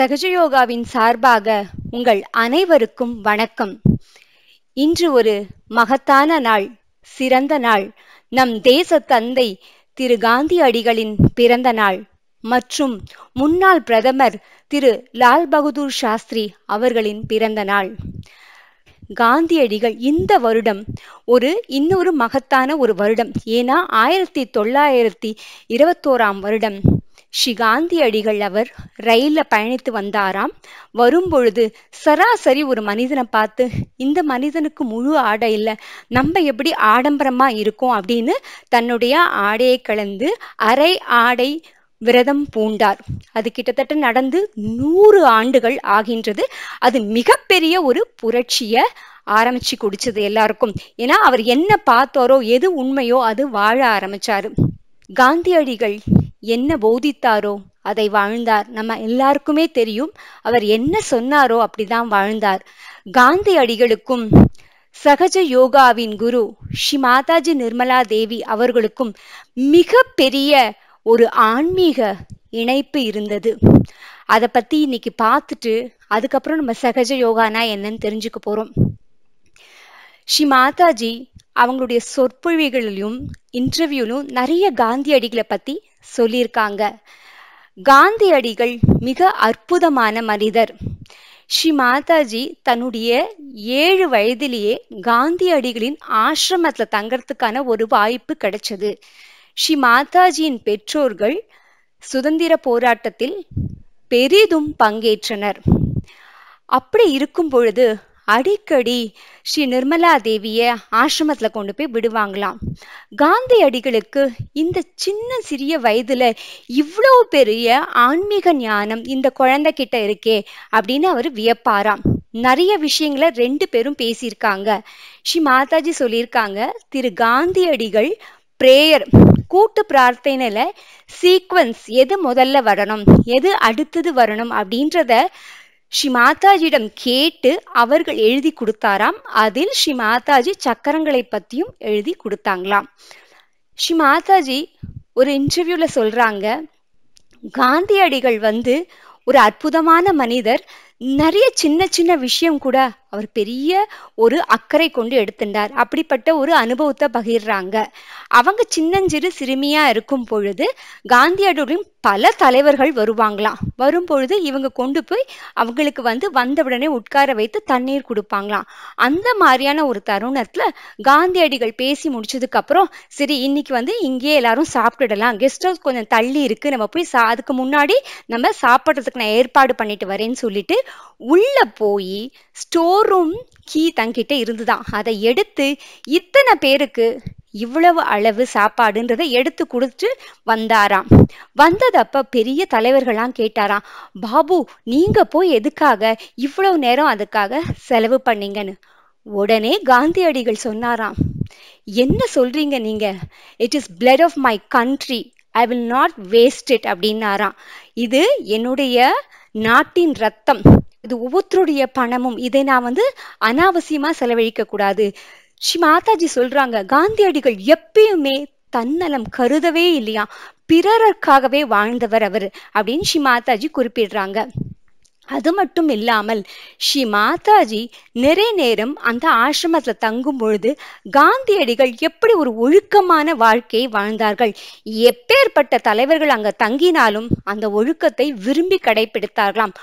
சகஜயோகாவின் சார்பாக உங்கள் அனைவருக்கும் வணக்கம் இன்று ஒரு மகத்தான நாள் சிறந்த நாள் நம் தேச தந்தை திரு காந்தி அடிகளின் பிறந்த நாள் மற்றும் முன்னாள் பிரதமர் திரு லால் பகதூர் சாஸ்திரி அவர்களின் பிறந்த நாள் காந்தியடிகள் இந்த வருடம் ஒரு இன்னொரு மகத்தான ஒரு வருடம் ஏன்னா ஆயிரத்தி தொள்ளாயிரத்தி இருபத்தோராம் வருடம் ஸ்ரீ காந்தியடிகள் அவர் ரயிலில் பயணித்து வந்தாராம் வரும்பொழுது சராசரி ஒரு மனிதனை பார்த்து இந்த மனிதனுக்கு முழு ஆடை இல்லை நம்ம எப்படி ஆடம்பரமா இருக்கோம் அப்படின்னு தன்னுடைய ஆடையை கலந்து அரை ஆடை விரதம் பூண்டார் அது கிட்டத்தட்ட நடந்து நூறு ஆண்டுகள் ஆகின்றது அது மிகப்பெரிய ஒரு புரட்சியை ஆரம்பிச்சு குடிச்சது எல்லாருக்கும் ஏன்னா அவர் என்ன பார்த்தாரோ எது உண்மையோ அது வாழ ஆரம்பிச்சாரு காந்தியடிகள் என்ன போதித்தாரோ அதை வாழ்ந்தார் நம்ம எல்லாருக்குமே தெரியும் அவர் என்ன சொன்னாரோ அப்படிதான் வாழ்ந்தார் காந்தி அடிகளுக்கும் சகஜ யோகாவின் குரு ஸ்ரீ மாதாஜி நிர்மலா தேவி அவர்களுக்கும் மிக பெரிய ஒரு ஆன்மீக இணைப்பு இருந்தது அதை பத்தி இன்னைக்கு பார்த்துட்டு அதுக்கப்புறம் நம்ம சகஜ யோகானா என்னன்னு தெரிஞ்சுக்க போறோம் ஸ்ரீ மாதாஜி அவங்களுடைய சொற்பொழிகளிலும் இன்டர்வியூலும் நிறைய காந்தியடிகளை பத்தி சொல்லியிருக்காங்க காந்தியடிகள் மிக அற்புதமான மனிதர் ஸ்ரீ மாதாஜி தன்னுடைய ஏழு வயதிலேயே காந்தியடிகளின் ஆசிரமத்தில் தங்கறதுக்கான ஒரு வாய்ப்பு கிடைச்சது ஸ்ரீ மாதாஜியின் பெற்றோர்கள் சுதந்திர போராட்டத்தில் பெரிதும் பங்கேற்றனர் அப்படி இருக்கும் பொழுது அடிக்கடி ஸ்ரீ நிர்மலா தேவியை ஆசிரமத்தில் கொண்டு போய் விடுவாங்களாம் காந்தியடிகளுக்கு இந்த சின்ன சிறிய வயதில் இவ்வளோ பெரிய ஆன்மீக ஞானம் இந்த குழந்தை கிட்ட இருக்கே அப்படின்னு அவர் வியப்பாராம் நிறைய விஷயங்களை ரெண்டு பேரும் பேசியிருக்காங்க ஸ்ரீ மாதாஜி சொல்லியிருக்காங்க திரு காந்தியடிகள் பிரேயர் கூட்டு பிரார்த்தனையில் சீக்வன்ஸ் எது முதல்ல வரணும் எது அடுத்தது வரணும் அப்படின்றத ஸ்ரீ மாதாஜியிடம் கேட்டு அவர்கள் எழுதி கொடுத்தாராம் அதில் ஸ்ரீ மாதாஜி சக்கரங்களை பற்றியும் எழுதி கொடுத்தாங்களாம் ஸ்ரீ மாதாஜி ஒரு இன்டர்வியூவில் சொல்கிறாங்க காந்தியடிகள் வந்து ஒரு அற்புதமான மனிதர் நிறைய சின்ன சின்ன விஷயம் கூட அவர் பெரிய ஒரு அக்கறை கொண்டு எடுத்துட்டார் அப்படிப்பட்ட ஒரு அனுபவத்தை பகிர்றாங்க அவங்க சின்னஞ்சிறு சிறுமியா இருக்கும் பொழுது காந்தியடிகளின் பல தலைவர்கள் வருவாங்களாம் வரும் பொழுது இவங்க கொண்டு போய் அவங்களுக்கு வந்து வந்தவுடனே உட்கார வைத்து தண்ணீர் கொடுப்பாங்களாம் அந்த மாதிரியான ஒரு தருணத்துல காந்தியடிகள் பேசி முடிச்சதுக்கு அப்புறம் சரி இன்னைக்கு வந்து இங்கேயே எல்லாரும் சாப்பிட்டுடலாம் கெஸ்ட் ஹவுஸ் கொஞ்சம் தள்ளி இருக்கு நம்ம போய் சா அதுக்கு முன்னாடி நம்ம சாப்பிட்றதுக்கு நான் ஏற்பாடு பண்ணிட்டு வரேன்னு சொல்லிட்டு உள்ள போய் ஸ்டோர் ரூம் கீ தங்கிட்ட இருந்துதான் அதை எடுத்து இத்தனை பேருக்கு இவ்வளவு அளவு சாப்பாடுன்றதை எடுத்து கொடுத்து வந்தாராம் வந்ததப்ப பெரிய தலைவர்களாம் கேட்டாராம் பாபு நீங்க போய் எதுக்காக இவ்வளவு நேரம் அதுக்காக செலவு பண்ணீங்கன்னு உடனே காந்தியடிகள் சொன்னாராம் என்ன சொல்றீங்க நீங்க it is blood of my country I will not waste it அப்படின்னாராம் இது என்னுடைய நாட்டின் ரத்தம் இது ஒவ்வொருத்தருடைய பணமும் இதை நான் வந்து அனாவசியமா செலவழிக்க கூடாது ஸ்ரீ மாதாஜி சொல்றாங்க காந்தியடிகள் எப்பயுமே தன்னலம் கருதவே இல்லையா பிறருக்காகவே வாழ்ந்தவர் அவர் அப்படின்னு ஸ்ரீ மாதாஜி குறிப்பிடுறாங்க அது மட்டும் இல்லாமல் ஸ்ரீ மாதாஜி நிறைய நேரம் அந்த ஆசிரமத்தில் தங்கும் பொழுது காந்தியடிகள் எப்படி ஒரு ஒழுக்கமான வாழ்க்கையை வாழ்ந்தார்கள் எப்பேற்பட்ட தலைவர்கள் அங்கே தங்கினாலும் அந்த ஒழுக்கத்தை விரும்பி கடைபிடித்தார்களாம்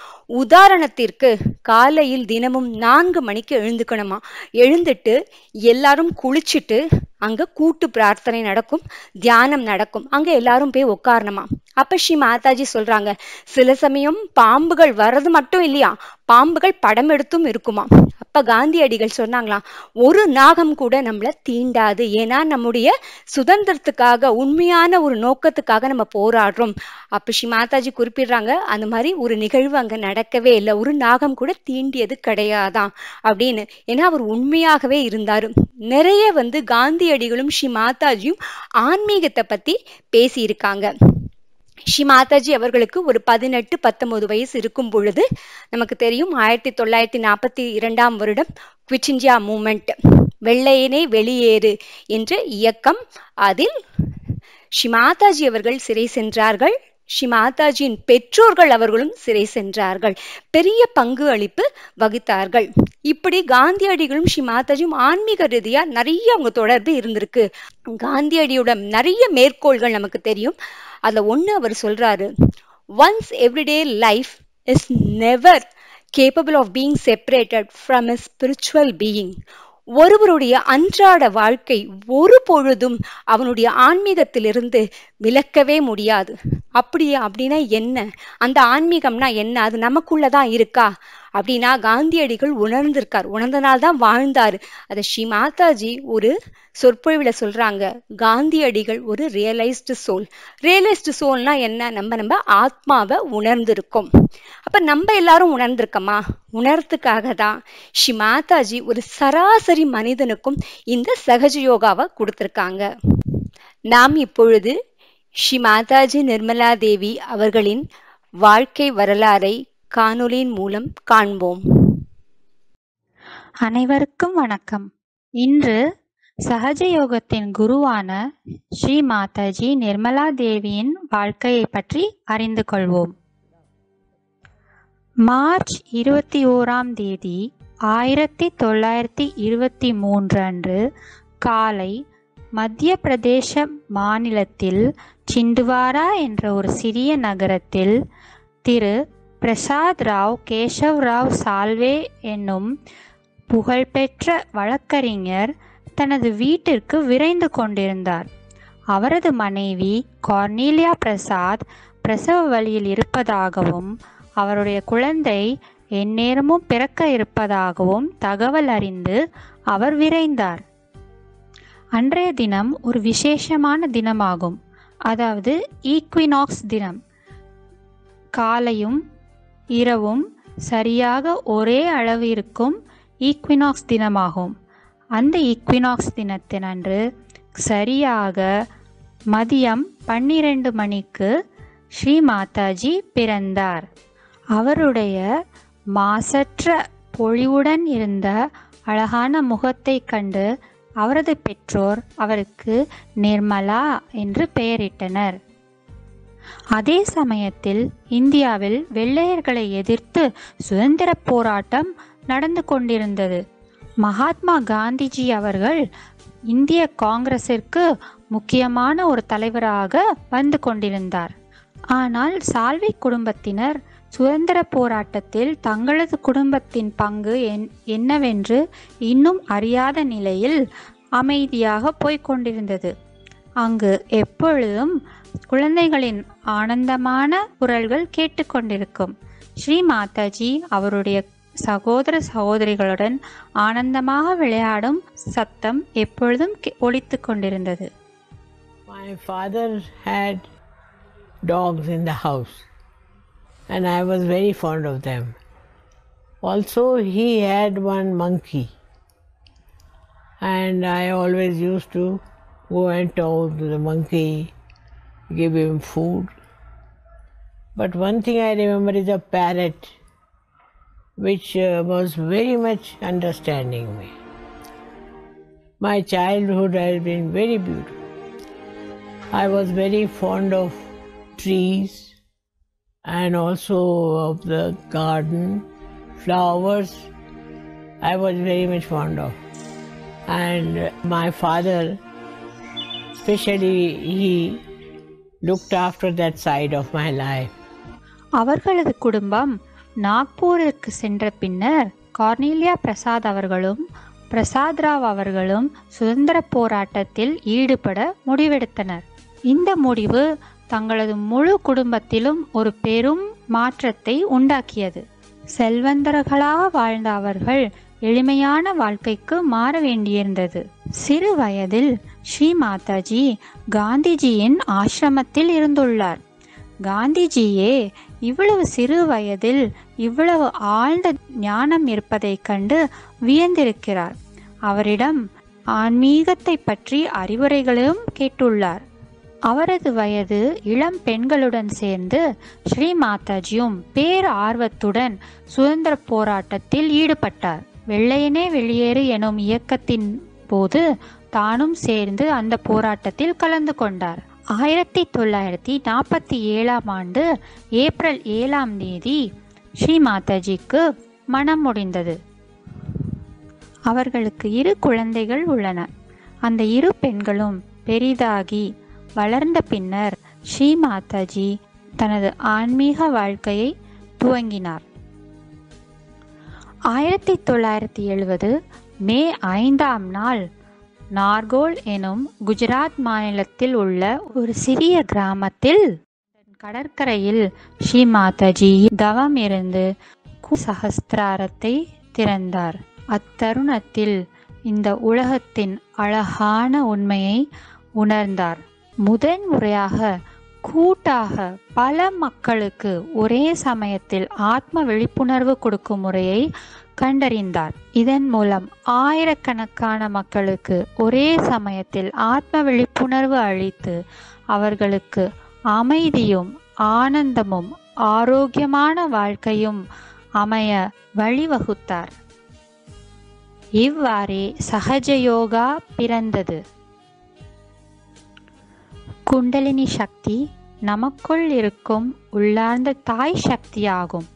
உதாரணத்திற்கு காலையில் தினமும் நான்கு மணிக்கு எழுந்துக்கணுமா எழுந்துட்டு எல்லாரும் குளிச்சுட்டு அங்கே கூட்டு பிரார்த்தனை நடக்கும் தியானம் நடக்கும் அங்கே எல்லாரும் போய் உட்காரணுமா அப்ப ஸ்ரீ மாதாஜி சொல்றாங்க சில சமயம் பாம்புகள் வர்றது மட்டும் இல்லையா பாம்புகள் படம் எடுத்தும் இருக்குமா அப்ப காந்தியடிகள் சொன்னாங்களாம் ஒரு நாகம் கூட நம்மள தீண்டாது ஏன்னா நம்முடைய சுதந்திரத்துக்காக உண்மையான ஒரு நோக்கத்துக்காக நம்ம போராடுறோம் அப்ப ஸ்ரீ மாதாஜி குறிப்பிடுறாங்க அந்த மாதிரி ஒரு நிகழ்வு அங்க நடக்கவே இல்லை ஒரு நாகம் கூட தீண்டியது கிடையாதான் அப்படின்னு ஏன்னா அவர் உண்மையாகவே இருந்தாரு நிறைய வந்து காந்தியடிகளும் ஸ்ரீ மாதாஜியும் ஆன்மீகத்தை பத்தி பேசியிருக்காங்க ஸ்ரீ மாதாஜி அவர்களுக்கு ஒரு பதினெட்டு பத்தொன்பது வயசு இருக்கும் பொழுது நமக்கு தெரியும் ஆயிரத்தி தொள்ளாயிரத்தி நாற்பத்தி இரண்டாம் வருடம் குவிட் இந்தியா மூமெண்ட் வெள்ளையனே வெளியேறு என்ற இயக்கம் அதில் ஸ்ரீ மாதாஜி அவர்கள் சிறை சென்றார்கள் ஸ்ரீ மாதாஜியின் பெற்றோர்கள் அவர்களும் சிறை சென்றார்கள் பெரிய பங்கு அளிப்பு வகித்தார்கள் இப்படி காந்தியடிகளும் ஸ்ரீ மாதாஜியும் ஆன்மீக ரீதியா நிறைய அவங்க தொடர்பு இருந்திருக்கு காந்தியடியோட நிறைய மேற்கோள்கள் நமக்கு தெரியும் அதில் ஒன்று அவர் சொல்கிறாரு once everyday life is never capable of being separated from a spiritual being ஒருவருடைய அன்றாட வாழ்க்கை ஒரு பொழுதும் அவனுடைய ஆன்மீகத்திலிருந்து விலக்கவே முடியாது அப்படி அப்படின்னா என்ன அந்த ஆன்மீகம்னா என்ன அது நமக்குள்ளதான் இருக்கா அப்படின்னா காந்தியடிகள் உணர்ந்திருக்கார் உணர்ந்தனால்தான் தான் வாழ்ந்தார் அதை ஸ்ரீ மாதாஜி ஒரு சொற்பொழிவில் சொல்கிறாங்க காந்தியடிகள் ஒரு ரியலைஸ்டு சோல் ரியலைஸ்டு சோல்னா என்ன நம்ம நம்ம ஆத்மாவை உணர்ந்திருக்கோம் அப்போ நம்ம எல்லாரும் உணர்ந்திருக்கோமா உணர்த்துக்காக தான் ஸ்ரீ மாதாஜி ஒரு சராசரி மனிதனுக்கும் இந்த சகஜ யோகாவை கொடுத்துருக்காங்க நாம் இப்பொழுது ஸ்ரீ மாதாஜி நிர்மலா தேவி அவர்களின் வாழ்க்கை வரலாறை காணொலியின் மூலம் காண்போம் அனைவருக்கும் வணக்கம் இன்று சகஜ யோகத்தின் குருவான ஸ்ரீ மாதாஜி நிர்மலா தேவியின் வாழ்க்கையை பற்றி அறிந்து கொள்வோம் மார்ச் இருபத்தி ஓராம் தேதி ஆயிரத்தி தொள்ளாயிரத்தி இருபத்தி மூன்று அன்று காலை மத்திய பிரதேச மாநிலத்தில் சிண்டுவாரா என்ற ஒரு சிறிய நகரத்தில் திரு பிரசாத் ராவ் கேசவ் ராவ் சால்வே என்னும் புகழ்பெற்ற வழக்கறிஞர் தனது வீட்டிற்கு விரைந்து கொண்டிருந்தார் அவரது மனைவி கார்னீலியா பிரசாத் பிரசவ வழியில் இருப்பதாகவும் அவருடைய குழந்தை எந்நேரமும் பிறக்க இருப்பதாகவும் தகவல் அறிந்து அவர் விரைந்தார் அன்றைய தினம் ஒரு விசேஷமான தினமாகும் அதாவது ஈக்வினாக்ஸ் தினம் காலையும் இரவும் சரியாக ஒரே அளவு இருக்கும் ஈக்வினாக்ஸ் தினமாகும் அந்த ஈக்வினாக்ஸ் தினத்தினன்று சரியாக மதியம் பன்னிரண்டு மணிக்கு ஸ்ரீ மாதாஜி பிறந்தார் அவருடைய மாசற்ற பொழிவுடன் இருந்த அழகான முகத்தை கண்டு அவரது பெற்றோர் அவருக்கு நிர்மலா என்று பெயரிட்டனர் அதே சமயத்தில் இந்தியாவில் வெள்ளையர்களை எதிர்த்து சுதந்திர போராட்டம் நடந்து கொண்டிருந்தது மகாத்மா காந்திஜி அவர்கள் இந்திய காங்கிரசிற்கு முக்கியமான ஒரு தலைவராக வந்து கொண்டிருந்தார் ஆனால் சால்வை குடும்பத்தினர் சுதந்திர போராட்டத்தில் தங்களது குடும்பத்தின் பங்கு என்னவென்று இன்னும் அறியாத நிலையில் அமைதியாக போய்கொண்டிருந்தது அங்கு எப்பொழுதும் குழந்தைகளின் ஆனந்தமான குரல்கள் கேட்டுக்கொண்டிருக்கும் ஸ்ரீ மாதாஜி அவருடைய சகோதர சகோதரிகளுடன் ஆனந்தமாக விளையாடும் சத்தம் எப்பொழுதும் ஒழித்து கொண்டிருந்தது My father had dogs in the house and I was very fond of them. Also, he had one monkey and I always used to go and talk to the monkey give him food. But one thing I remember is a parrot which uh, was very much understanding me. My childhood has been very beautiful. I was very fond of trees and also of the garden, flowers. I was very much fond of. And my father, especially he looked after that side of my life. அவர்களது குடும்பம் நாக்பூருக்கு சென்ற பின்னர் கார்னீலியா பிரசாத் அவர்களும் பிரசாத் ராவ் அவர்களும் சுதந்திர போராட்டத்தில் ஈடுபட முடிவெடுத்தனர் இந்த முடிவு தங்களது முழு குடும்பத்திலும் ஒரு பெரும் மாற்றத்தை உண்டாக்கியது செல்வந்தர்களாக வாழ்ந்த அவர்கள் எளிமையான வாழ்க்கைக்கு மாற வேண்டியிருந்தது சிறு வயதில் ஸ்ரீ மாதாஜி காந்திஜியின் ஆசிரமத்தில் இருந்துள்ளார் காந்திஜியே இவ்வளவு சிறு வயதில் இவ்வளவு ஆழ்ந்த ஞானம் இருப்பதைக் கண்டு வியந்திருக்கிறார் அவரிடம் ஆன்மீகத்தை பற்றி அறிவுரைகளையும் கேட்டுள்ளார் அவரது வயது இளம் பெண்களுடன் சேர்ந்து ஸ்ரீ மாதாஜியும் பேர் ஆர்வத்துடன் சுதந்திர போராட்டத்தில் ஈடுபட்டார் வெள்ளையனே வெளியேறு எனும் இயக்கத்தின் போது தானும் சேர்ந்து அந்த போராட்டத்தில் கலந்து கொண்டார் ஆயிரத்தி தொள்ளாயிரத்தி நாற்பத்தி ஏழாம் ஆண்டு ஏப்ரல் ஏழாம் தேதி ஸ்ரீ மாதாஜிக்கு மனம் முடிந்தது அவர்களுக்கு இரு குழந்தைகள் உள்ளன அந்த இரு பெண்களும் பெரிதாகி வளர்ந்த பின்னர் ஸ்ரீ மாதாஜி தனது ஆன்மீக வாழ்க்கையை துவங்கினார் ஆயிரத்தி தொள்ளாயிரத்தி எழுபது மே ஐந்தாம் நாள் நார்கோல் எனும் குஜராத் மாநிலத்தில் உள்ள ஒரு சிறிய கிராமத்தில் கடற்கரையில் ஸ்ரீ மாதாஜி தவம் இருந்து சகஸ்திராரத்தை திறந்தார் அத்தருணத்தில் இந்த உலகத்தின் அழகான உண்மையை உணர்ந்தார் முதன் முறையாக கூட்டாக பல மக்களுக்கு ஒரே சமயத்தில் ஆத்ம விழிப்புணர்வு கொடுக்கும் முறையை கண்டறிந்தார் இதன் மூலம் ஆயிரக்கணக்கான மக்களுக்கு ஒரே சமயத்தில் ஆத்ம விழிப்புணர்வு அளித்து அவர்களுக்கு அமைதியும் ஆனந்தமும் ஆரோக்கியமான வாழ்க்கையும் அமைய வழிவகுத்தார் இவ்வாறே சகஜயோகா பிறந்தது குண்டலினி சக்தி நமக்குள் இருக்கும் உள்ளார்ந்த தாய் சக்தியாகும்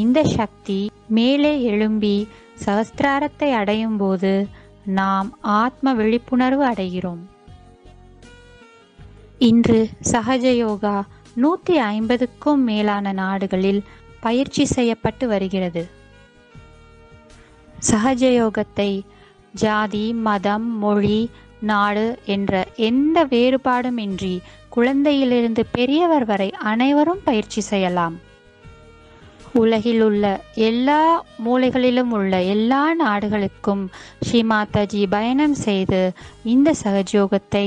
இந்த சக்தி மேலே எழும்பி சவஸ்திராரத்தை அடையும் போது நாம் ஆத்ம விழிப்புணர்வு அடைகிறோம் இன்று சகஜ யோகா நூற்றி ஐம்பதுக்கும் மேலான நாடுகளில் பயிற்சி செய்யப்பட்டு வருகிறது சகஜ யோகத்தை ஜாதி மதம் மொழி நாடு என்ற எந்த வேறுபாடுமின்றி குழந்தையிலிருந்து பெரியவர் வரை அனைவரும் பயிற்சி செய்யலாம் உலகில் உள்ள எல்லா மூலைகளிலும் உள்ள எல்லா நாடுகளுக்கும் ஸ்ரீ மாதாஜி பயணம் செய்து இந்த சகஜயோகத்தை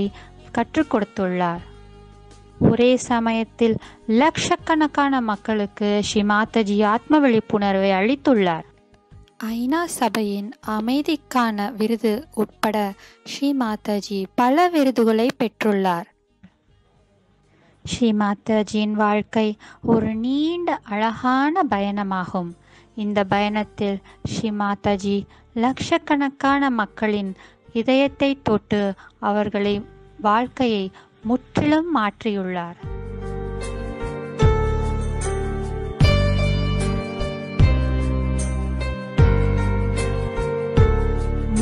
கற்றுக் கொடுத்துள்ளார் ஒரே சமயத்தில் லட்சக்கணக்கான மக்களுக்கு ஸ்ரீ மாதாஜி ஆத்ம விழிப்புணர்வை அளித்துள்ளார் ஐநா சபையின் அமைதிக்கான விருது உட்பட ஸ்ரீ மாதாஜி பல விருதுகளை பெற்றுள்ளார் ஸ்ரீ மாதாஜியின் வாழ்க்கை ஒரு நீண்ட அழகான பயணமாகும் இந்த பயணத்தில் ஸ்ரீ மாதாஜி லட்சக்கணக்கான மக்களின் இதயத்தை தொட்டு அவர்களை வாழ்க்கையை முற்றிலும் மாற்றியுள்ளார்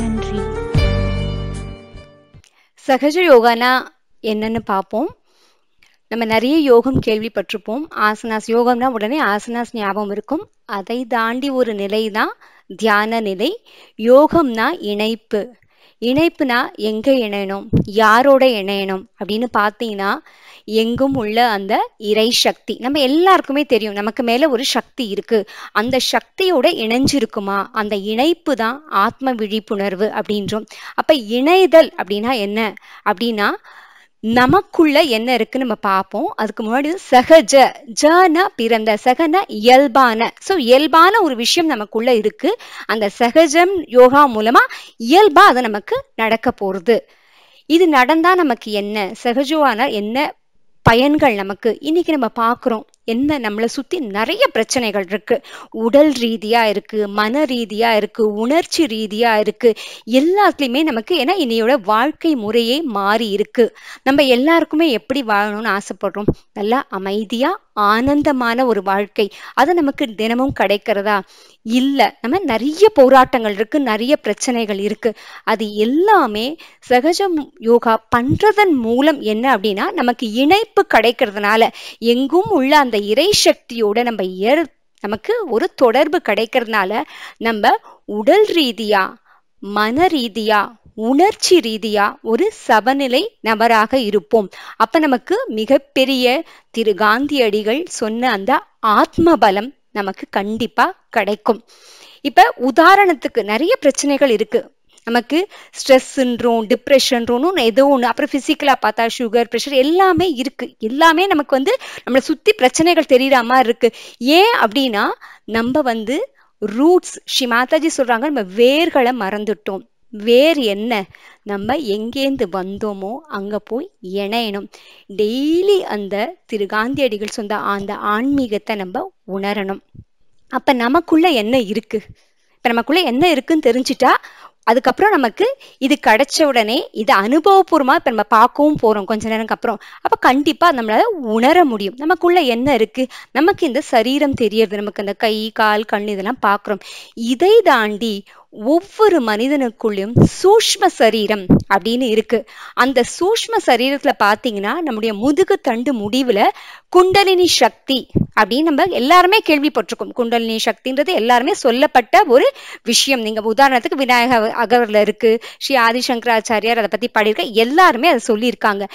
நன்றி சகஜ யோகானா என்னன்னு பார்ப்போம் நம்ம நிறைய யோகம் கேள்விப்பட்டிருப்போம் ஆசனாஸ் யோகம்னா உடனே ஆசனாஸ் ஞாபகம் இருக்கும் அதை தாண்டி ஒரு நிலை தான் தியான நிலை யோகம்னா இணைப்பு இணைப்புனா எங்கே இணையணும் யாரோட இணையணும் அப்படின்னு பார்த்தீங்கன்னா எங்கும் உள்ள அந்த இறை சக்தி நம்ம எல்லாருக்குமே தெரியும் நமக்கு மேலே ஒரு சக்தி இருக்கு அந்த சக்தியோட இணைஞ்சிருக்குமா அந்த இணைப்பு தான் ஆத்ம விழிப்புணர்வு அப்படின்றோம் அப்போ இணைதல் அப்படின்னா என்ன அப்படின்னா நமக்குள்ள என்ன இருக்கு நம்ம பார்ப்போம் அதுக்கு முன்னாடி சகஜ ஜன பிறந்த சகன இயல்பான ஸோ இயல்பான ஒரு விஷயம் நமக்குள்ள இருக்கு அந்த சகஜம் யோகா மூலமா இயல்பா அது நமக்கு நடக்க போறது இது நடந்தா நமக்கு என்ன சகஜமான என்ன பயன்கள் நமக்கு இன்னைக்கு நம்ம பார்க்குறோம் என்ன நம்மளை சுற்றி நிறைய பிரச்சனைகள் இருக்குது உடல் ரீதியாக இருக்குது மன ரீதியாக இருக்குது உணர்ச்சி ரீதியாக இருக்குது எல்லாத்துலேயுமே நமக்கு ஏன்னா இன்னையோட வாழ்க்கை முறையே மாறி இருக்குது நம்ம எல்லாருக்குமே எப்படி வாழணும்னு ஆசைப்படுறோம் நல்லா அமைதியாக ஆனந்தமான ஒரு வாழ்க்கை அது நமக்கு தினமும் கிடைக்கிறதா இல்லை நம்ம நிறைய போராட்டங்கள் இருக்கு நிறைய பிரச்சனைகள் இருக்கு அது எல்லாமே சகஜம் யோகா பண்றதன் மூலம் என்ன அப்படின்னா நமக்கு இணைப்பு கிடைக்கிறதுனால எங்கும் உள்ள அந்த இறை சக்தியோட நம்ம ஏற் நமக்கு ஒரு தொடர்பு கிடைக்கிறதுனால நம்ம உடல் ரீதியா மன ரீதியா உணர்ச்சி ரீதியா ஒரு சவநிலை நபராக இருப்போம் அப்ப நமக்கு மிகப்பெரிய திரு காந்தியடிகள் சொன்ன அந்த ஆத்ம பலம் நமக்கு கண்டிப்பா கிடைக்கும் இப்ப உதாரணத்துக்கு நிறைய பிரச்சனைகள் இருக்கு நமக்கு ஸ்ட்ரெஸ்ன்றோம் டிப்ரெஷன்றோன்னு ஏதோ ஒன்று அப்புறம் ஃபிசிக்கலாக பார்த்தா சுகர் ப்ரெஷர் எல்லாமே இருக்குது எல்லாமே நமக்கு வந்து நம்மளை சுற்றி பிரச்சனைகள் தெரியுற மாதிரி இருக்குது ஏன் அப்படின்னா நம்ம வந்து ரூட்ஸ் ஸ்ரீ மாதாஜி சொல்கிறாங்க நம்ம வேர்களை மறந்துட்டோம் வேறு என்ன நம்ம எங்கேருந்து வந்தோமோ அங்கே போய் இணையணும் டெய்லி அந்த திரு காந்தியடிகள் சொந்த அந்த ஆன்மீகத்தை நம்ம உணரணும் அப்போ நமக்குள்ள என்ன இருக்குது இப்போ நமக்குள்ள என்ன இருக்குன்னு தெரிஞ்சுட்டா அதுக்கப்புறம் நமக்கு இது கிடைச்ச உடனே இது அனுபவபூர்வமாக இப்போ நம்ம பார்க்கவும் போகிறோம் கொஞ்ச நேரம்க்கு அப்புறம் அப்போ கண்டிப்பாக நம்மளால் உணர முடியும் நமக்குள்ளே என்ன இருக்குது நமக்கு இந்த சரீரம் தெரியறது நமக்கு அந்த கை கால் கண் இதெல்லாம் பார்க்குறோம் இதை தாண்டி ஒவ்வொரு மனிதனுக்குள்ளேயும் சூஷ்ம சரீரம் அப்படின்னு இருக்கு அந்த சூஷ்ம சரீரத்துல பாத்தீங்கன்னா நம்முடைய முதுகு தண்டு முடிவுல குண்டலினி சக்தி அப்படின்னு நம்ம எல்லாருமே கேள்விப்பட்டிருக்கோம் குண்டலினி சக்தின்றது எல்லாருமே சொல்லப்பட்ட ஒரு விஷயம் நீங்க உதாரணத்துக்கு விநாயக அகர்ல இருக்கு ஸ்ரீ ஆதிசங்கராச்சாரியார் அதை பத்தி பாடியிருக்க எல்லாருமே அதை சொல்லியிருக்காங்க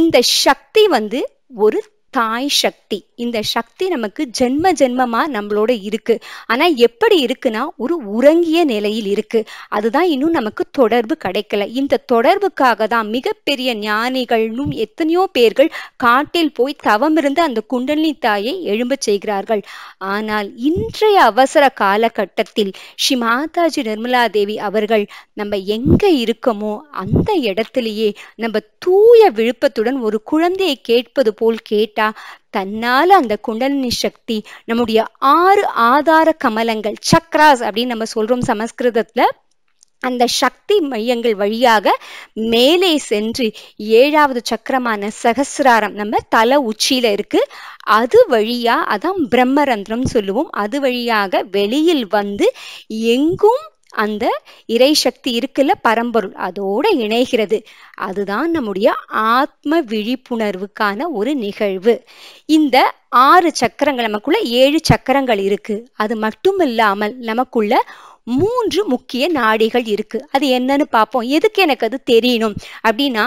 இந்த சக்தி வந்து ஒரு தாய் சக்தி இந்த சக்தி நமக்கு ஜென்ம ஜென்மமாக நம்மளோட இருக்குது ஆனால் எப்படி இருக்குன்னா ஒரு உறங்கிய நிலையில் இருக்குது அதுதான் இன்னும் நமக்கு தொடர்பு கிடைக்கல இந்த தொடர்புக்காக தான் மிகப்பெரிய ஞானிகள்னும் எத்தனையோ பேர்கள் காட்டில் போய் தவம் இருந்து அந்த குண்டலினி தாயை எழும்ப செய்கிறார்கள் ஆனால் இன்றைய அவசர காலகட்டத்தில் ஸ்ரீ மாதாஜி நிர்மலா தேவி அவர்கள் நம்ம எங்கே இருக்கோமோ அந்த இடத்துலையே நம்ம தூய விழுப்பத்துடன் ஒரு குழந்தையை கேட்பது போல் கேட்டால் தன்னால் அந்த குண்டலினி சக்தி நம்முடைய ஆறு ஆதார கமலங்கள் சக்ராஸ் அப்படின்னு நம்ம சொல்கிறோம் சமஸ்கிருதத்தில் அந்த சக்தி மையங்கள் வழியாக மேலே சென்று ஏழாவது சக்கரமான சகசிராரம் நம்ம தலை உச்சியில இருக்கு அது வழியா அதான் பிரம்மரந்திரம் சொல்லுவோம் அது வழியாக வெளியில் வந்து எங்கும் அந்த இறை சக்தி இருக்குல்ல பரம்பொருள் அதோட இணைகிறது அதுதான் நம்முடைய ஆத்ம விழிப்புணர்வுக்கான ஒரு நிகழ்வு இந்த ஆறு சக்கரங்கள் நமக்குள்ள ஏழு சக்கரங்கள் இருக்கு அது மட்டும் இல்லாமல் நமக்குள்ள மூன்று முக்கிய நாடிகள் இருக்கு அது என்னன்னு பார்ப்போம் எதுக்கு எனக்கு அது தெரியணும் அப்படின்னா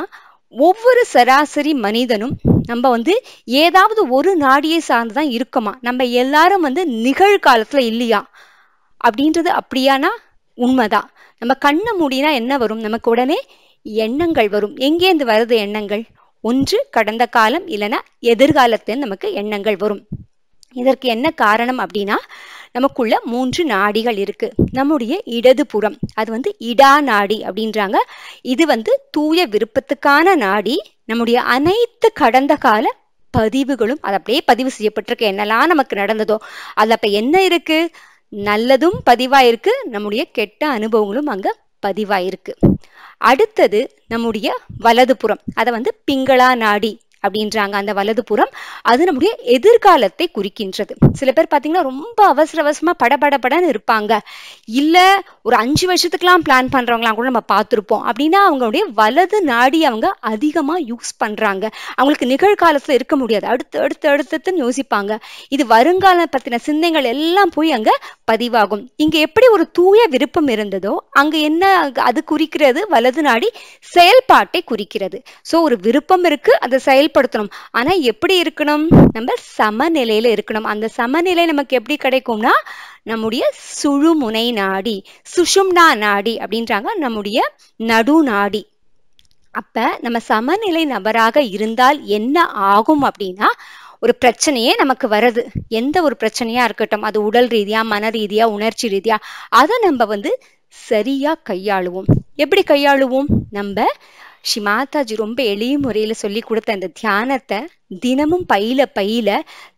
ஒவ்வொரு சராசரி மனிதனும் நம்ம வந்து ஏதாவது ஒரு நாடியை சார்ந்து தான் இருக்கோமா நம்ம எல்லாரும் வந்து நிகழ்காலத்துல இல்லையா அப்படின்றது அப்படியானா உண்மைதான் நம்ம கண்ணை மூடினா என்ன வரும் நமக்கு உடனே எண்ணங்கள் வரும் எங்கேருந்து வருது எண்ணங்கள் ஒன்று கடந்த காலம் இல்லைன்னா எதிர்காலத்தில் நமக்கு எண்ணங்கள் வரும் இதற்கு என்ன காரணம் அப்படின்னா நமக்குள்ள மூன்று நாடிகள் இருக்கு நம்முடைய இடது புறம் அது வந்து இடா நாடி அப்படின்றாங்க இது வந்து தூய விருப்பத்துக்கான நாடி நம்முடைய அனைத்து கடந்த கால பதிவுகளும் அது அப்படியே பதிவு செய்யப்பட்டிருக்கு என்னெல்லாம் நமக்கு நடந்ததோ அது அப்ப என்ன இருக்கு நல்லதும் பதிவாயிருக்கு நம்முடைய கெட்ட அனுபவங்களும் அங்கே பதிவாயிருக்கு அடுத்தது நம்முடைய வலதுபுறம் அதை வந்து பிங்களா நாடி அப்படின்றாங்க அந்த வலதுபுறம் அது நம்முடைய எதிர்காலத்தை குறிக்கின்றது சில பேர் பார்த்தீங்கன்னா ரொம்ப அவசர அவசரமா படபடப்படன்னு இருப்பாங்க இல்ல ஒரு அஞ்சு வருஷத்துக்குலாம் பிளான் பண்ணுறவங்களாம் கூட நம்ம பார்த்துருப்போம் அப்படின்னா அவங்களுடைய வலது நாடி அவங்க அதிகமா யூஸ் பண்றாங்க அவங்களுக்கு நிகழ்காலத்துல இருக்க முடியாது அடுத்து அடுத்து அடுத்தடுத்துன்னு யோசிப்பாங்க இது வருங்காலம் பத்தின சிந்தனைகள் எல்லாம் போய் அங்க பதிவாகும் இங்க எப்படி ஒரு தூய விருப்பம் இருந்ததோ அங்க என்ன அது குறிக்கிறது வலது நாடி செயல்பாட்டை குறிக்கிறது சோ ஒரு விருப்பம் இருக்கு அந்த செயல் ஏற்படுத்தணும் ஆனால் எப்படி இருக்கணும் நம்ம சமநிலையில் இருக்கணும் அந்த சமநிலை நமக்கு எப்படி கிடைக்கும்னா நம்முடைய சுழுமுனை நாடி சுஷும்னா நாடி அப்படின்றாங்க நம்முடைய நடு நாடி நம்ம சமநிலை நபராக இருந்தால் என்ன ஆகும் அப்படின்னா ஒரு பிரச்சனையே நமக்கு வருது எந்த ஒரு பிரச்சனையா இருக்கட்டும் அது உடல் ரீதியா மன ரீதியா உணர்ச்சி ரீதியா அதை நம்ம வந்து சரியா கையாளுவோம் எப்படி கையாளுவோம் நம்ம ஸ்ரீ மாதாஜி ரொம்ப எளிய முறையில் சொல்லி கொடுத்த அந்த தியானத்தை தினமும் பயில பயில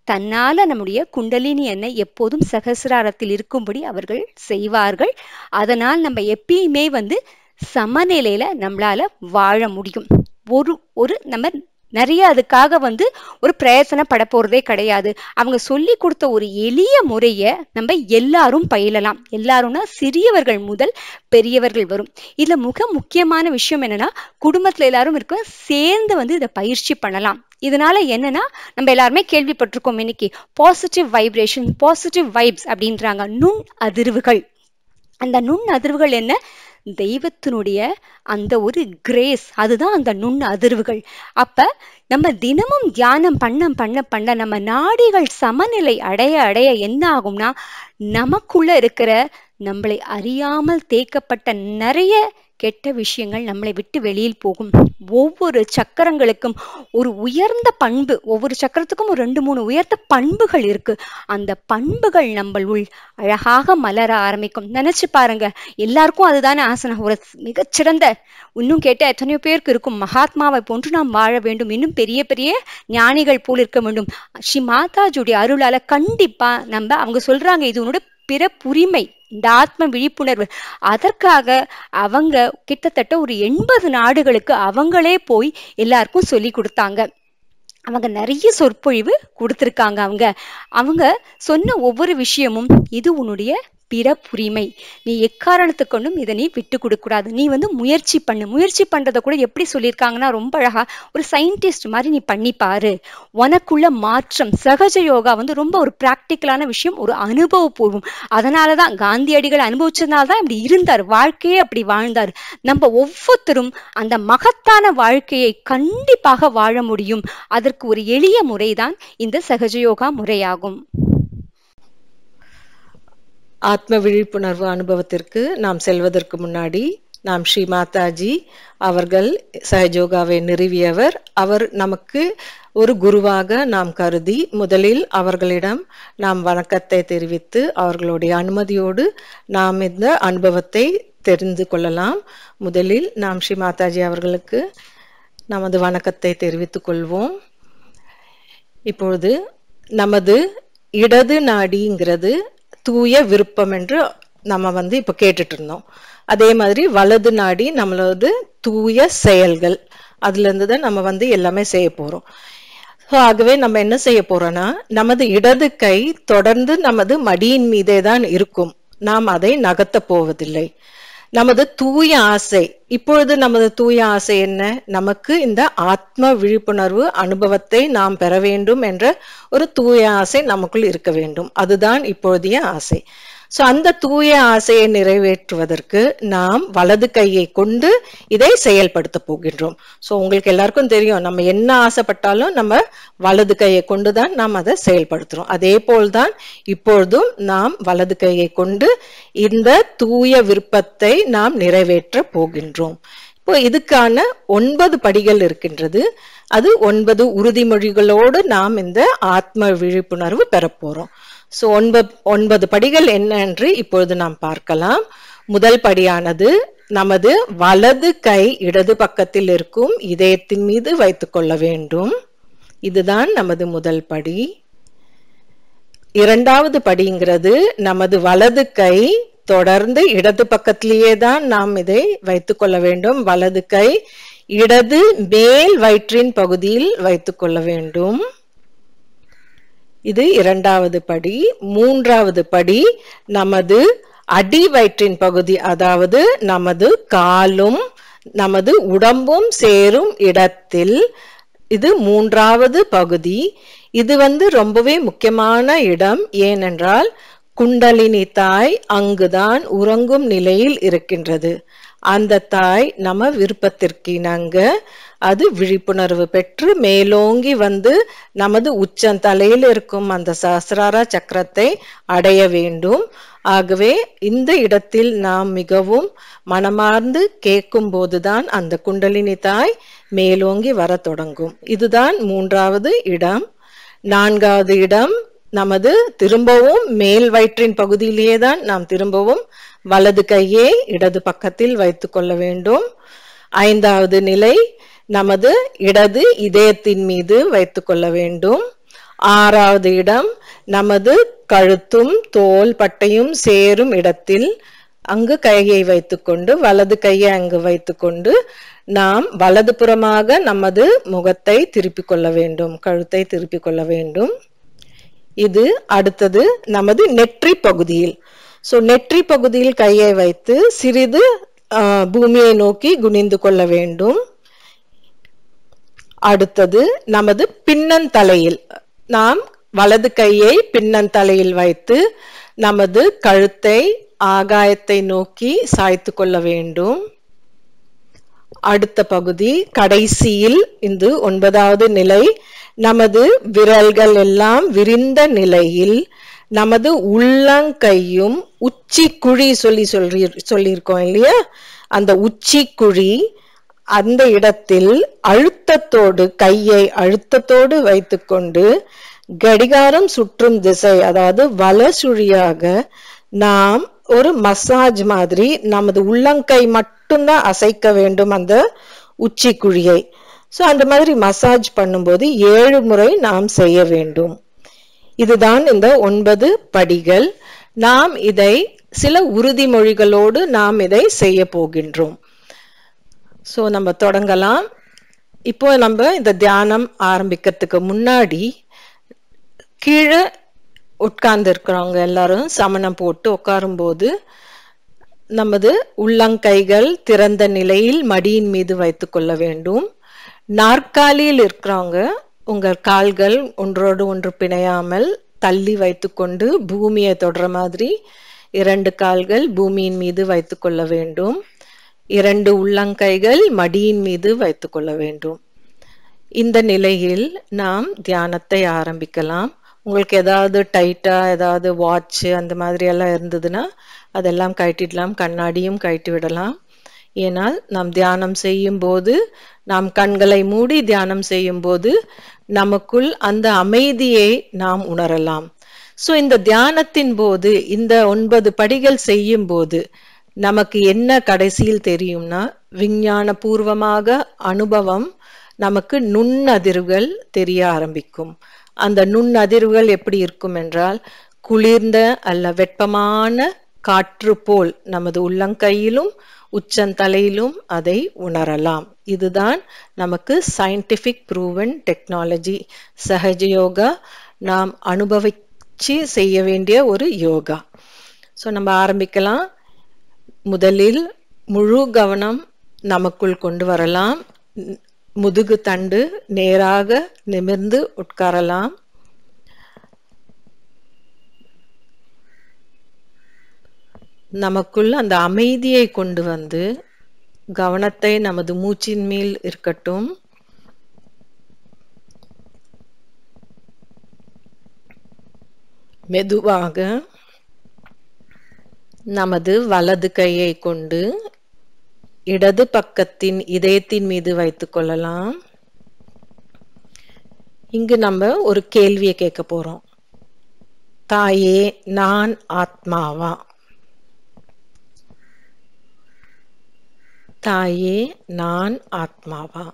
தன்னால நம்முடைய குண்டலினி எண்ணெய் எப்போதும் சகசிராரத்தில் இருக்கும்படி அவர்கள் செய்வார்கள் அதனால் நம்ம எப்பயுமே வந்து சமநிலையில நம்மளால வாழ முடியும் ஒரு ஒரு நம்ம நிறைய அதுக்காக வந்து ஒரு பிரயத்தனம் பட போகிறதே கிடையாது அவங்க சொல்லி கொடுத்த ஒரு எளிய முறையை நம்ம எல்லாரும் பயிலலாம் எல்லாரும்னா சிறியவர்கள் முதல் பெரியவர்கள் வரும் இதில் மிக முக்கியமான விஷயம் என்னன்னா குடும்பத்தில் எல்லாரும் இருக்க சேர்ந்து வந்து இதை பயிற்சி பண்ணலாம் இதனால என்னன்னா நம்ம எல்லாருமே கேள்விப்பட்டிருக்கோம் இன்னைக்கு பாசிட்டிவ் வைப்ரேஷன் பாசிட்டிவ் வைப்ஸ் அப்படின்றாங்க நுண் அதிர்வுகள் அந்த நுண் அதிர்வுகள் என்ன தெய்வத்தினுடைய அந்த ஒரு கிரேஸ் அதுதான் அந்த நுண் அதிர்வுகள் அப்போ நம்ம தினமும் தியானம் பண்ண பண்ண பண்ண நம்ம நாடிகள் சமநிலை அடைய அடைய என்ன ஆகும்னா நமக்குள்ளே இருக்கிற நம்மளை அறியாமல் தேக்கப்பட்ட நிறைய கெட்ட விஷயங்கள் நம்மளை விட்டு வெளியில் போகும் ஒவ்வொரு சக்கரங்களுக்கும் ஒரு உயர்ந்த பண்பு ஒவ்வொரு சக்கரத்துக்கும் ஒரு ரெண்டு மூணு உயர்ந்த பண்புகள் இருக்கு அந்த பண்புகள் நம்மள் உள் அழகாக மலர ஆரம்பிக்கும் நினைச்சு பாருங்க எல்லாருக்கும் அதுதானே ஆசனம் ஒரு மிகச்சிறந்த இன்னும் கேட்ட எத்தனையோ பேருக்கு இருக்கும் மகாத்மாவை போன்று நாம் வாழ வேண்டும் இன்னும் பெரிய பெரிய ஞானிகள் போல் இருக்க வேண்டும் ஸ்ரீ மாதாஜுடைய அருளால கண்டிப்பா நம்ம அவங்க சொல்றாங்க இது உன்னோட பிறப்புரிமை இந்த ஆத்ம விழிப்புணர்வு அதற்காக அவங்க கிட்டத்தட்ட ஒரு எண்பது நாடுகளுக்கு அவங்களே போய் எல்லாருக்கும் சொல்லி கொடுத்தாங்க அவங்க நிறைய சொற்பொழிவு கொடுத்துருக்காங்க அவங்க அவங்க சொன்ன ஒவ்வொரு விஷயமும் இது உன்னுடைய பிறப்புரிமை நீ எக்காரணத்துக்கு கொண்டும் இதை நீ விட்டு கொடுக்கூடாது நீ வந்து முயற்சி பண்ணு முயற்சி பண்ணுறதை கூட எப்படி சொல்லியிருக்காங்கன்னா ரொம்ப அழகாக ஒரு சயின்டிஸ்ட் மாதிரி நீ பண்ணி பாரு உனக்குள்ள மாற்றம் சகஜ யோகா வந்து ரொம்ப ஒரு ப்ராக்டிக்கலான விஷயம் ஒரு அனுபவபூர்வம் அதனால தான் காந்தியடிகள் அனுபவிச்சதுனால தான் இப்படி இருந்தார் வாழ்க்கையே அப்படி வாழ்ந்தார் நம்ம ஒவ்வொருத்தரும் அந்த மகத்தான வாழ்க்கையை கண்டிப்பாக வாழ முடியும் அதற்கு ஒரு எளிய முறைதான் இந்த சகஜயோகா முறையாகும் ஆத்ம விழிப்புணர்வு அனுபவத்திற்கு நாம் செல்வதற்கு முன்னாடி நாம் ஸ்ரீ மாதாஜி அவர்கள் சஹஜோகாவை நிறுவியவர் அவர் நமக்கு ஒரு குருவாக நாம் கருதி முதலில் அவர்களிடம் நாம் வணக்கத்தை தெரிவித்து அவர்களுடைய அனுமதியோடு நாம் இந்த அனுபவத்தை தெரிந்து கொள்ளலாம் முதலில் நாம் ஸ்ரீ மாதாஜி அவர்களுக்கு நமது வணக்கத்தை தெரிவித்துக் கொள்வோம் இப்பொழுது நமது இடது நாடிங்கிறது தூய விருப்பம் என்று நம்ம வந்து இப்போ கேட்டுட்டு இருந்தோம் அதே மாதிரி வலது நாடி நம்மளது தூய செயல்கள் அதுலேருந்து தான் நம்ம வந்து எல்லாமே செய்ய போகிறோம் ஸோ ஆகவே நம்ம என்ன செய்ய போறோம்னா நமது இடது கை தொடர்ந்து நமது மடியின் மீதே தான் இருக்கும் நாம் அதை நகர்த்த போவதில்லை நமது தூய ஆசை இப்பொழுது நமது தூய ஆசை என்ன நமக்கு இந்த ஆத்ம விழிப்புணர்வு அனுபவத்தை நாம் பெற வேண்டும் என்ற ஒரு தூய ஆசை நமக்குள் இருக்க வேண்டும் அதுதான் இப்பொழுதைய ஆசை ஸோ அந்த தூய ஆசையை நிறைவேற்றுவதற்கு நாம் வலது கையை கொண்டு இதை செயல்படுத்த போகின்றோம் ஸோ உங்களுக்கு எல்லாருக்கும் தெரியும் நம்ம என்ன ஆசைப்பட்டாலும் நம்ம வலது கையை கொண்டு தான் நாம் அதை செயல்படுத்துகிறோம் அதே போல்தான் இப்பொழுதும் நாம் வலது கையை கொண்டு இந்த தூய விருப்பத்தை நாம் நிறைவேற்ற போகின்றோம் இப்போ இதுக்கான ஒன்பது படிகள் இருக்கின்றது அது ஒன்பது உறுதிமொழிகளோடு நாம் இந்த ஆத்ம விழிப்புணர்வு பெறப்போறோம் ஸோ ஒன்பது ஒன்பது படிகள் என்னென்று இப்பொழுது நாம் பார்க்கலாம் முதல் படியானது நமது வலது கை இடது பக்கத்தில் இருக்கும் இதயத்தின் மீது வைத்துக்கொள்ள வேண்டும் இதுதான் நமது முதல் படி இரண்டாவது படிங்கிறது நமது வலது கை தொடர்ந்து இடது பக்கத்திலேயே தான் நாம் இதை வைத்துக்கொள்ள வேண்டும் வலது கை இடது மேல் வயிற்றின் பகுதியில் வைத்துக்கொள்ள வேண்டும் இது இரண்டாவது படி மூன்றாவது படி நமது அடி வயிற்றின் பகுதி அதாவது நமது காலும் நமது உடம்பும் சேரும் இடத்தில் இது மூன்றாவது பகுதி இது வந்து ரொம்பவே முக்கியமான இடம் ஏனென்றால் குண்டலினி தாய் அங்குதான் உறங்கும் நிலையில் இருக்கின்றது அந்த தாய் நம்ம விருப்பத்திற்கிணங்க அது விழிப்புணர்வு பெற்று மேலோங்கி வந்து நமது உச்சம் தலையில் இருக்கும் அந்த சஹசிரார சக்கரத்தை அடைய வேண்டும் ஆகவே இந்த இடத்தில் நாம் மிகவும் மனமார்ந்து கேட்கும் போதுதான் அந்த குண்டலினி தாய் மேலோங்கி வர தொடங்கும் இதுதான் மூன்றாவது இடம் நான்காவது இடம் நமது திரும்பவும் மேல் வயிற்றின் பகுதியிலேயே தான் நாம் திரும்பவும் வலது கையை இடது பக்கத்தில் வைத்து கொள்ள வேண்டும் ஐந்தாவது நிலை நமது இடது இதயத்தின் மீது வைத்து கொள்ள வேண்டும் ஆறாவது இடம் நமது கழுத்தும் தோல் பட்டையும் சேரும் இடத்தில் அங்கு கையை வைத்துக்கொண்டு வலது கையை அங்கு வைத்துக்கொண்டு நாம் வலதுபுறமாக நமது முகத்தை திருப்பிக் கொள்ள வேண்டும் கழுத்தை திருப்பிக் கொள்ள வேண்டும் இது அடுத்தது நமது நெற்றி பகுதியில் ஸோ நெற்றி பகுதியில் கையை வைத்து சிறிது பூமியை நோக்கி குனிந்து கொள்ள வேண்டும் அடுத்தது நமது பின்னந்தலையில் நாம் வலது கையை பின்னந்தலையில் வைத்து நமது கழுத்தை ஆகாயத்தை நோக்கி சாய்த்து கொள்ள வேண்டும் அடுத்த பகுதி கடைசியில் இந்த ஒன்பதாவது நிலை நமது விரல்கள் எல்லாம் விரிந்த நிலையில் நமது உள்ளங்கையும் உச்சி குழி சொல்லி சொல்லி சொல்லியிருக்கோம் இல்லையா அந்த உச்சி குழி அந்த இடத்தில் அழுத்தத்தோடு கையை அழுத்தத்தோடு வைத்துக்கொண்டு கடிகாரம் சுற்றும் திசை அதாவது வலசுழியாக நாம் ஒரு மசாஜ் மாதிரி நமது உள்ளங்கை மட்டும்தான் அசைக்க வேண்டும் அந்த உச்சி குழியை ஸோ அந்த மாதிரி மசாஜ் பண்ணும்போது ஏழு முறை நாம் செய்ய வேண்டும் இதுதான் இந்த ஒன்பது படிகள் நாம் இதை சில உறுதிமொழிகளோடு நாம் இதை செய்ய போகின்றோம் ஸோ நம்ம தொடங்கலாம் இப்போ நம்ம இந்த தியானம் ஆரம்பிக்கிறதுக்கு முன்னாடி கீழே உட்கார்ந்து இருக்கிறவங்க எல்லாரும் சமணம் போட்டு உட்காரும்போது நமது உள்ளங்கைகள் திறந்த நிலையில் மடியின் மீது வைத்து கொள்ள வேண்டும் நாற்காலியில் இருக்கிறவங்க உங்கள் கால்கள் ஒன்றோடு ஒன்று பிணையாமல் தள்ளி வைத்துக்கொண்டு பூமியை தொடுற மாதிரி இரண்டு கால்கள் பூமியின் மீது வைத்து கொள்ள வேண்டும் இரண்டு உள்ளங்கைகள் மடியின் மீது வைத்து கொள்ள வேண்டும் இந்த நிலையில் நாம் தியானத்தை ஆரம்பிக்கலாம் உங்களுக்கு ஏதாவது டைட்டாக ஏதாவது வாட்ச்சு அந்த மாதிரியெல்லாம் இருந்ததுன்னா அதெல்லாம் கட்டிடலாம் கண்ணாடியும் கழட்டி விடலாம் ஏனால் நாம் தியானம் செய்யும்போது நாம் கண்களை மூடி தியானம் செய்யும்போது நமக்குள் அந்த அமைதியை நாம் உணரலாம் ஸோ இந்த தியானத்தின் போது இந்த ஒன்பது படிகள் செய்யும் போது நமக்கு என்ன கடைசியில் தெரியும்னா விஞ்ஞான பூர்வமாக அனுபவம் நமக்கு நுண்ணதிர்வுகள் தெரிய ஆரம்பிக்கும் அந்த நுண்ணதிர்வுகள் எப்படி இருக்கும் என்றால் குளிர்ந்த அல்ல வெப்பமான காற்று போல் நமது உள்ளங்கையிலும் உச்சந்தலையிலும் அதை உணரலாம் இதுதான் நமக்கு சயின்டிஃபிக் ப்ரூவன் டெக்னாலஜி சகஜ யோகா நாம் அனுபவிச்சு செய்ய வேண்டிய ஒரு யோகா ஸோ நம்ம ஆரம்பிக்கலாம் முதலில் முழு கவனம் நமக்குள் கொண்டு வரலாம் முதுகு தண்டு நேராக நிமிர்ந்து உட்காரலாம் நமக்குள் அந்த அமைதியை கொண்டு வந்து கவனத்தை நமது மூச்சின் மேல் இருக்கட்டும் மெதுவாக நமது வலது கையை கொண்டு இடது பக்கத்தின் இதயத்தின் மீது வைத்து கொள்ளலாம் இங்கு நம்ம ஒரு கேள்வியை கேட்க போறோம் தாயே நான் ஆத்மாவா தாயே நான் ஆத்மாவா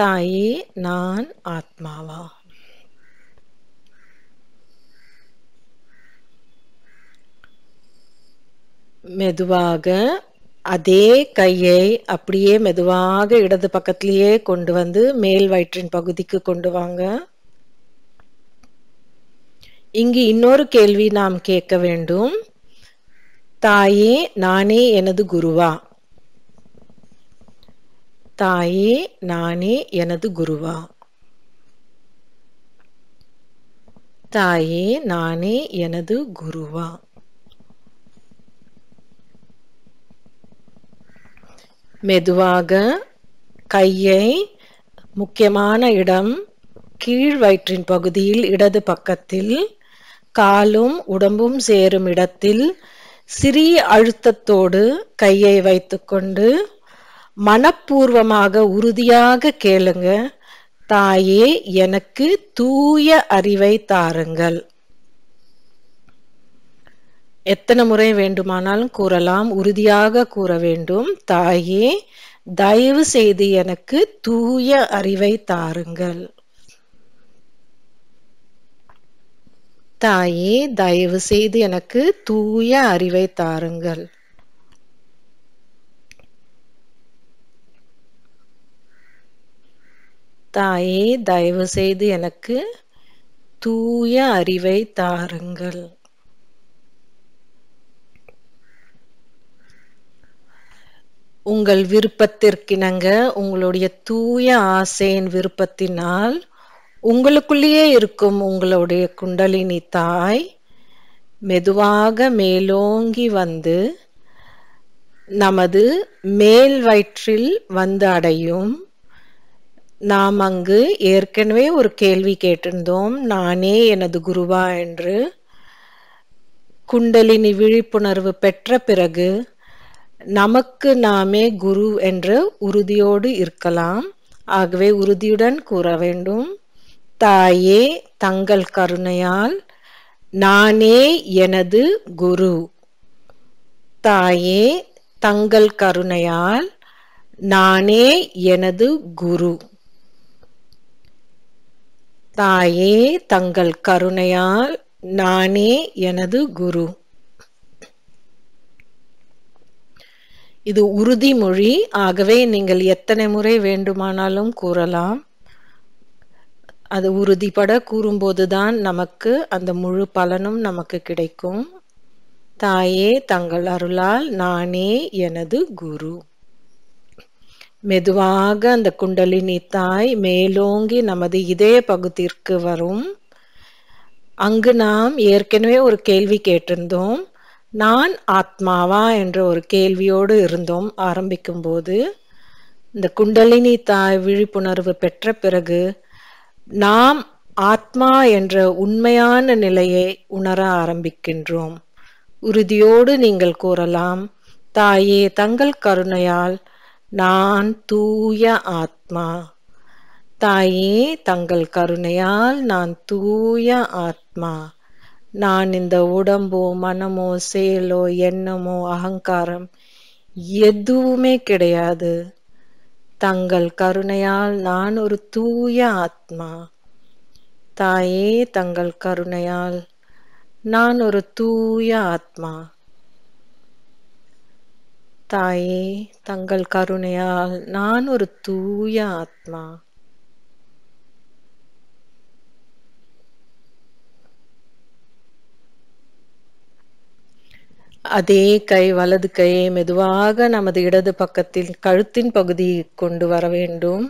தாயே நான் ஆத்மாவா மெதுவாக அதே கையை அப்படியே மெதுவாக இடது பக்கத்திலேயே கொண்டு வந்து மேல் வயிற்றின் பகுதிக்கு கொண்டு வாங்க இங்கு இன்னொரு கேள்வி நாம் கேட்க வேண்டும் தாயே நானே எனது குருவா தாயே நானே எனது குருவா தாயே நானே எனது குருவா மெதுவாக கையை முக்கியமான இடம் கீழ் வயிற்றின் பகுதியில் இடது பக்கத்தில் காலும் உடம்பும் சேரும் இடத்தில் சிறிய அழுத்தத்தோடு கையை வைத்துக்கொண்டு மனப்பூர்வமாக உறுதியாக கேளுங்க தாயே எனக்கு தூய அறிவை தாருங்கள் எத்தனை முறை வேண்டுமானாலும் கூறலாம் உறுதியாக கூற வேண்டும் தாயே தயவு செய்து எனக்கு தூய அறிவை தாருங்கள் தாயே தயவு செய்து எனக்கு தூய அறிவை தாருங்கள் தாயே தயவு செய்து எனக்கு தூய அறிவை தாருங்கள் உங்கள் விருப்பத்திற்கிணங்க உங்களுடைய தூய ஆசையின் விருப்பத்தினால் உங்களுக்குள்ளேயே இருக்கும் உங்களுடைய குண்டலினி தாய் மெதுவாக மேலோங்கி வந்து நமது மேல் வயிற்றில் வந்து அடையும் நாம் அங்கு ஏற்கனவே ஒரு கேள்வி கேட்டிருந்தோம் நானே எனது குருவா என்று குண்டலினி விழிப்புணர்வு பெற்ற பிறகு நமக்கு நாமே குரு என்ற உறுதியோடு இருக்கலாம் ஆகவே உறுதியுடன் கூற வேண்டும் தாயே தங்கள் கருணையால் நானே எனது குரு தாயே தங்கள் கருணையால் நானே எனது குரு தாயே தங்கள் கருணையால் நானே எனது குரு இது உறுதிமொழி ஆகவே நீங்கள் எத்தனை முறை வேண்டுமானாலும் கூறலாம் அது உறுதிப்பட கூறும்போது தான் நமக்கு அந்த முழு பலனும் நமக்கு கிடைக்கும் தாயே தங்கள் அருளால் நானே எனது குரு மெதுவாக அந்த குண்டலினி தாய் மேலோங்கி நமது இதய பகுதிற்கு வரும் அங்கு நாம் ஏற்கனவே ஒரு கேள்வி கேட்டிருந்தோம் நான் ஆத்மாவா என்ற ஒரு கேள்வியோடு இருந்தோம் ஆரம்பிக்கும்போது இந்த குண்டலினி தாய் விழிப்புணர்வு பெற்ற பிறகு நாம் ஆத்மா என்ற உண்மையான நிலையை உணர ஆரம்பிக்கின்றோம் உறுதியோடு நீங்கள் கூறலாம் தாயே தங்கள் கருணையால் நான் தூய ஆத்மா தாயே தங்கள் கருணையால் நான் தூய ஆத்மா நான் இந்த உடம்போ மனமோ செயலோ எண்ணமோ அகங்காரம் எதுவுமே கிடையாது தங்கள் கருணையால் நான் ஒரு தூய ஆத்மா தாயே தங்கள் கருணையால் நான் ஒரு தூய ஆத்மா தாயே தங்கள் கருணையால் நான் ஒரு தூய ஆத்மா அதே கை வலது கையை மெதுவாக நமது இடது பக்கத்தில் கழுத்தின் பகுதியை கொண்டு வர வேண்டும்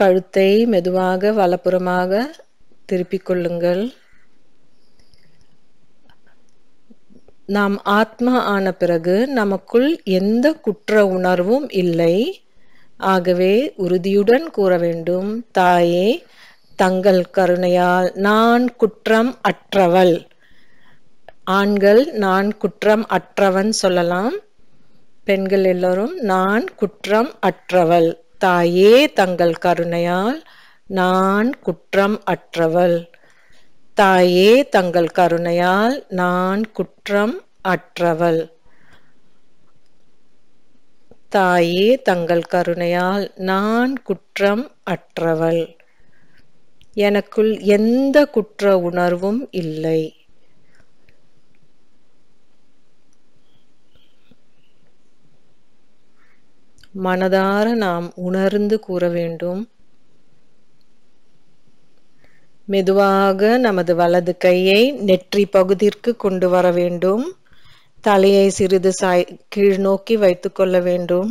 கழுத்தை மெதுவாக வலப்புறமாக திருப்பிக் கொள்ளுங்கள் நாம் ஆத்மா ஆன பிறகு நமக்குள் எந்த குற்ற உணர்வும் இல்லை ஆகவே உறுதியுடன் கூற வேண்டும் தாயே தங்கள் கருணையால் நான் குற்றம் அற்றவள் ஆண்கள் நான் குற்றம் அற்றவன் சொல்லலாம் பெண்கள் எல்லோரும் நான் குற்றம் அற்றவள் தாயே தங்கள் கருணையால் நான் குற்றம் அற்றவள் தாயே தங்கள் கருணையால் நான் குற்றம் அற்றவள் தாயே தங்கள் கருணையால் நான் குற்றம் அற்றவள் எனக்குள் எந்த குற்ற உணர்வும் இல்லை மனதார நாம் உணர்ந்து கூற வேண்டும் மெதுவாக நமது வலது கையை நெற்றி பகுதிற்கு கொண்டு வர வேண்டும் தலையை சிறிது சாய் கீழ் நோக்கி கொள்ள வேண்டும்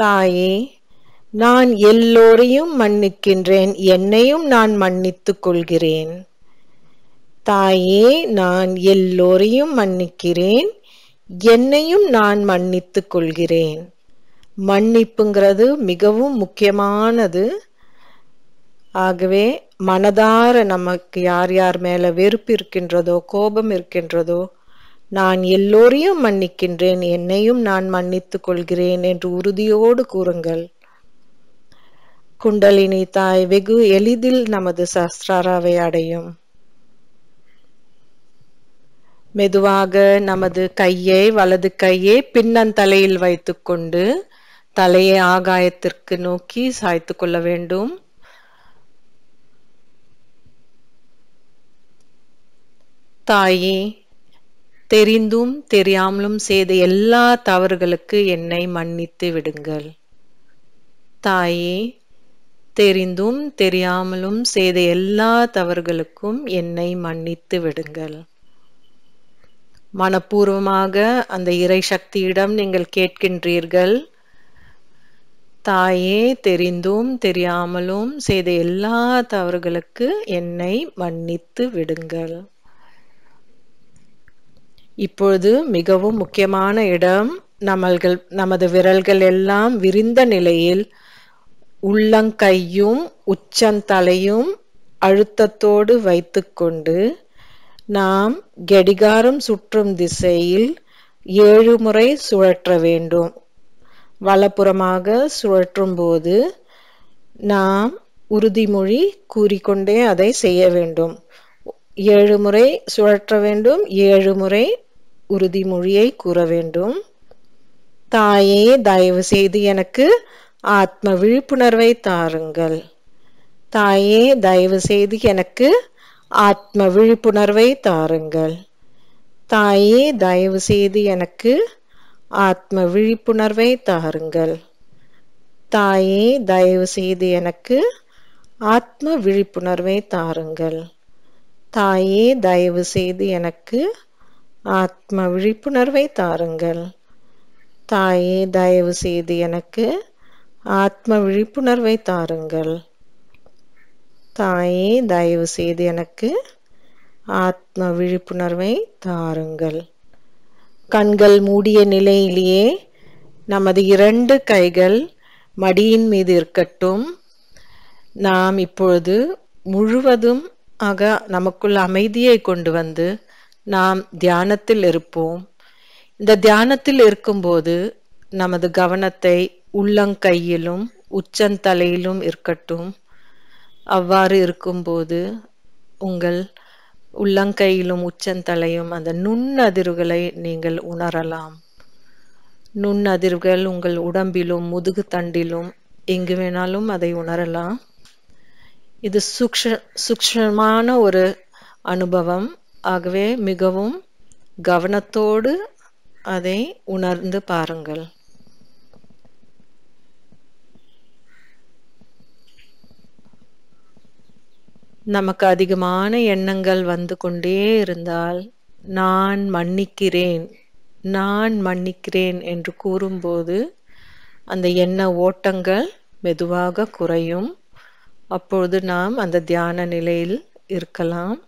தாயே நான் எல்லோரையும் மன்னிக்கின்றேன் என்னையும் நான் மன்னித்துக் கொள்கிறேன் தாயே நான் எல்லோரையும் மன்னிக்கிறேன் என்னையும் நான் மன்னித்து கொள்கிறேன் மன்னிப்புங்கிறது மிகவும் முக்கியமானது ஆகவே மனதார நமக்கு யார் யார் மேல வெறுப்பு இருக்கின்றதோ கோபம் இருக்கின்றதோ நான் எல்லோரையும் மன்னிக்கின்றேன் என்னையும் நான் மன்னித்து கொள்கிறேன் என்று உறுதியோடு கூறுங்கள் குண்டலினி தாய் வெகு எளிதில் நமது சஸ்திராராவை அடையும் மெதுவாக நமது கையை வலது கையை பின்னந்தலையில் வைத்துக்கொண்டு தலையை ஆகாயத்திற்கு நோக்கி சாய்த்து கொள்ள வேண்டும் தாயே தெரிந்தும் தெரியாமலும் செய்த எல்லா தவறுகளுக்கு என்னை மன்னித்து விடுங்கள் தாயே தெரிந்தும் தெரியாமலும் செய்த எல்லா தவறுகளுக்கும் என்னை மன்னித்து விடுங்கள் மனப்பூர்வமாக அந்த இறை சக்தியிடம் நீங்கள் கேட்கின்றீர்கள் தாயே தெரிந்தும் தெரியாமலும் செய்த எல்லா தவறுகளுக்கு என்னை மன்னித்து விடுங்கள் இப்பொழுது மிகவும் முக்கியமான இடம் நம்மள்கள் நமது விரல்கள் எல்லாம் விரிந்த நிலையில் உள்ளங்கையும் உச்சந்தலையும் அழுத்தத்தோடு வைத்துக்கொண்டு நாம் கடிகாரம் சுற்றும் திசையில் ஏழு முறை சுழற்ற வேண்டும் வலப்புறமாக சுழற்றும் போது நாம் உறுதிமொழி கூறிக்கொண்டே அதை செய்ய வேண்டும் ஏழு முறை சுழற்ற வேண்டும் ஏழு முறை உறுதிமொழியை கூற வேண்டும் தாயே தயவு செய்து எனக்கு ஆத்ம விழிப்புணர்வை தாருங்கள் தாயே தயவு செய்து எனக்கு ஆத்ம விழிப்புணர்வை தாருங்கள் தாயே தயவு செய்து எனக்கு ஆத்ம விழிப்புணர்வை தாருங்கள் தாயே தயவு செய்து எனக்கு ஆத்ம விழிப்புணர்வை தாருங்கள் தாயே தயவு செய்து எனக்கு ஆத்ம விழிப்புணர்வை தாருங்கள் தாயே தயவு செய்து எனக்கு ஆத்ம விழிப்புணர்வை தாருங்கள் தாயே தயவு செய்து எனக்கு ஆத்ம விழிப்புணர்வை தாருங்கள் கண்கள் மூடிய நிலையிலேயே நமது இரண்டு கைகள் மடியின் மீது இருக்கட்டும் நாம் இப்பொழுது முழுவதும் ஆக நமக்குள் அமைதியை கொண்டு வந்து நாம் தியானத்தில் இருப்போம் இந்த தியானத்தில் இருக்கும்போது நமது கவனத்தை உள்ளங்கையிலும் உச்சந்தலையிலும் இருக்கட்டும் அவ்வாறு இருக்கும்போது உங்கள் உள்ளங்கையிலும் உச்சந்தலையும் அந்த நுண்ணதிர்வுகளை நீங்கள் உணரலாம் நுண்ணதிர்வுகள் உங்கள் உடம்பிலும் முதுகு தண்டிலும் எங்கு வேணாலும் அதை உணரலாம் இது சுக்ஷ சுக்ஷமான ஒரு அனுபவம் ஆகவே மிகவும் கவனத்தோடு அதை உணர்ந்து பாருங்கள் நமக்கு அதிகமான எண்ணங்கள் வந்து கொண்டே இருந்தால் நான் மன்னிக்கிறேன் நான் மன்னிக்கிறேன் என்று கூறும்போது அந்த எண்ண ஓட்டங்கள் மெதுவாக குறையும் அப்பொழுது நாம் அந்த தியான நிலையில் இருக்கலாம்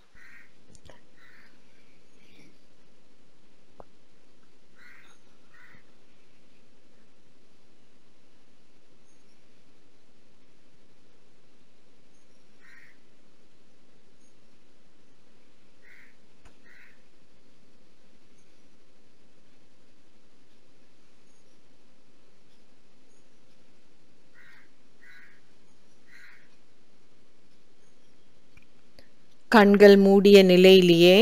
கண்கள் மூடிய நிலையிலேயே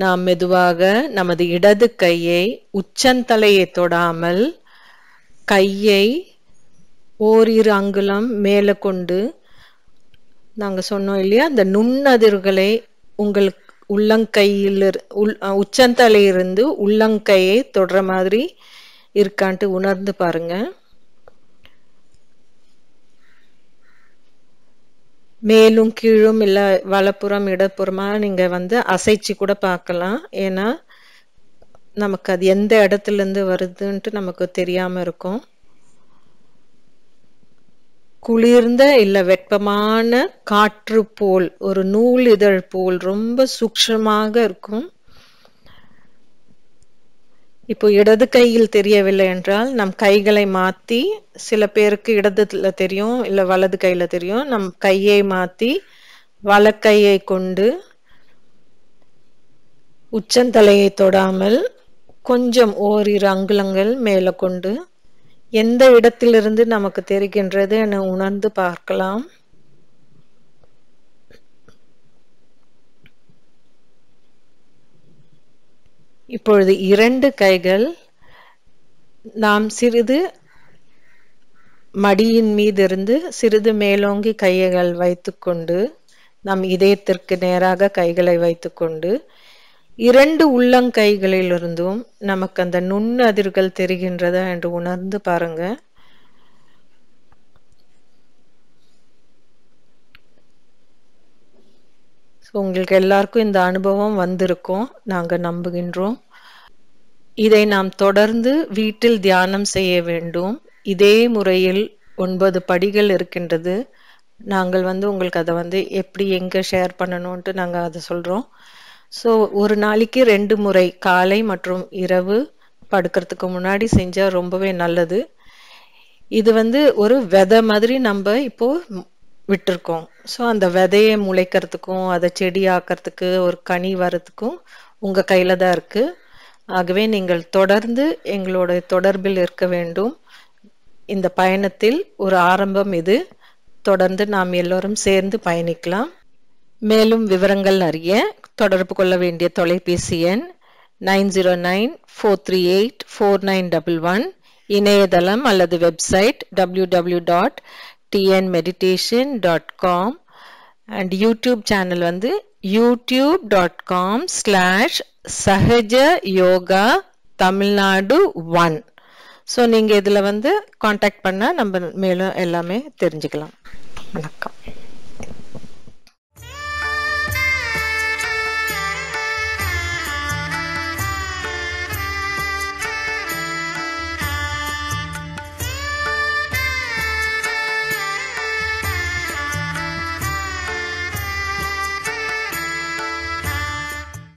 நாம் மெதுவாக நமது இடது கையை உச்சந்தலையை தொடாமல் கையை ஓரிரு அங்குலம் மேலே கொண்டு நாங்கள் சொன்னோம் இல்லையா அந்த நுண்ணதிர்களை உங்கள் உள்ளங்கையில் உள் உச்சந்தலையிலிருந்து உள்ளங்கையை தொடுற மாதிரி இருக்கான்ட்டு உணர்ந்து பாருங்கள் மேலும் கீழும் இல்லை வலப்புறம் இடப்புறமாக நீங்கள் வந்து அசைச்சு கூட பார்க்கலாம் ஏன்னா நமக்கு அது எந்த இடத்துலேருந்து வருதுன்ட்டு நமக்கு தெரியாமல் இருக்கும் குளிர்ந்த இல்லை வெப்பமான காற்று போல் ஒரு நூல் இதழ் போல் ரொம்ப சூக்ஷமாக இருக்கும் இப்போ இடது கையில் தெரியவில்லை என்றால் நம் கைகளை மாற்றி சில பேருக்கு இடதுல தெரியும் இல்லை வலது கையில் தெரியும் நம் கையை மாற்றி வலக்கையை கொண்டு உச்சந்தலையை தொடாமல் கொஞ்சம் ஓரிரு அங்குலங்கள் மேலே கொண்டு எந்த இடத்திலிருந்து நமக்கு தெரிகின்றது என உணர்ந்து பார்க்கலாம் இப்பொழுது இரண்டு கைகள் நாம் சிறிது மடியின் மீது இருந்து சிறிது மேலோங்கி கைகள் வைத்துக்கொண்டு நம் இதயத்திற்கு நேராக கைகளை வைத்துக்கொண்டு இரண்டு உள்ளங்கைகளிலிருந்தும் நமக்கு அந்த நுண்ணதிர்கள் தெரிகின்றதா என்று உணர்ந்து பாருங்கள் ஸோ உங்களுக்கு எல்லாருக்கும் இந்த அனுபவம் வந்திருக்கும் நாங்கள் நம்புகின்றோம் இதை நாம் தொடர்ந்து வீட்டில் தியானம் செய்ய வேண்டும் இதே முறையில் ஒன்பது படிகள் இருக்கின்றது நாங்கள் வந்து உங்களுக்கு அதை வந்து எப்படி எங்கே ஷேர் பண்ணணும்ன்ட்டு நாங்கள் அதை சொல்கிறோம் ஸோ ஒரு நாளைக்கு ரெண்டு முறை காலை மற்றும் இரவு படுக்கிறதுக்கு முன்னாடி செஞ்சால் ரொம்பவே நல்லது இது வந்து ஒரு வெதை மாதிரி நம்ம இப்போது விட்டுருக்கோம் ஸோ அந்த விதையை முளைக்கிறதுக்கும் அதை செடி ஆக்கிறதுக்கு ஒரு கனி வரத்துக்கும் உங்கள் கையில் தான் இருக்குது ஆகவே நீங்கள் தொடர்ந்து எங்களோட தொடர்பில் இருக்க வேண்டும் இந்த பயணத்தில் ஒரு ஆரம்பம் இது தொடர்ந்து நாம் எல்லோரும் சேர்ந்து பயணிக்கலாம் மேலும் விவரங்கள் அறிய தொடர்பு கொள்ள வேண்டிய தொலைபேசி எண் nine zero nine four three eight four nine double one இணையதளம் அல்லது website W W dot tnmeditation.com and YouTube channel வந்து YouTube dot com slash Sahaja Yoga Tamil Nadu one so நீங்கள் இதில் வந்து காண்டாக்ட் பண்ணால் நம்ப மேலும் எல்லாமே தெரிஞ்சுக்கலாம் வணக்கம்